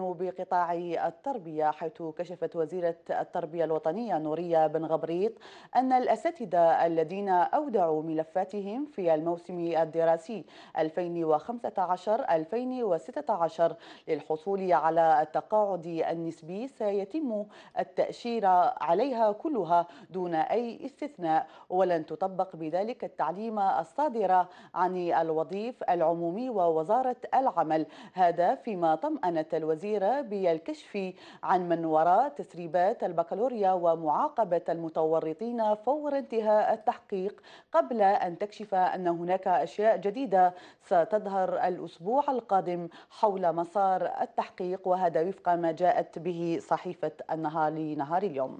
بقطاع التربية حيث كشفت وزيرة التربية الوطنية نورية بن غبريط أن الأساتذة الذين أودعوا ملفاتهم في الموسم الدراسي 2015-2016 للحصول على التقاعد النسبي سيتم التأشير عليها كلها دون أي استثناء ولن تطبق بذلك التعليم الصادرة عن الوظيف العمومي ووزارة العمل هذا فيما طمأنت الوزير الجزيرة بالكشف عن من وراء تسريبات البكالوريا ومعاقبة المتورطين فور انتهاء التحقيق قبل أن تكشف أن هناك أشياء جديدة ستظهر الأسبوع القادم حول مسار التحقيق وهذا وفق ما جاءت به صحيفة النهار لنهار اليوم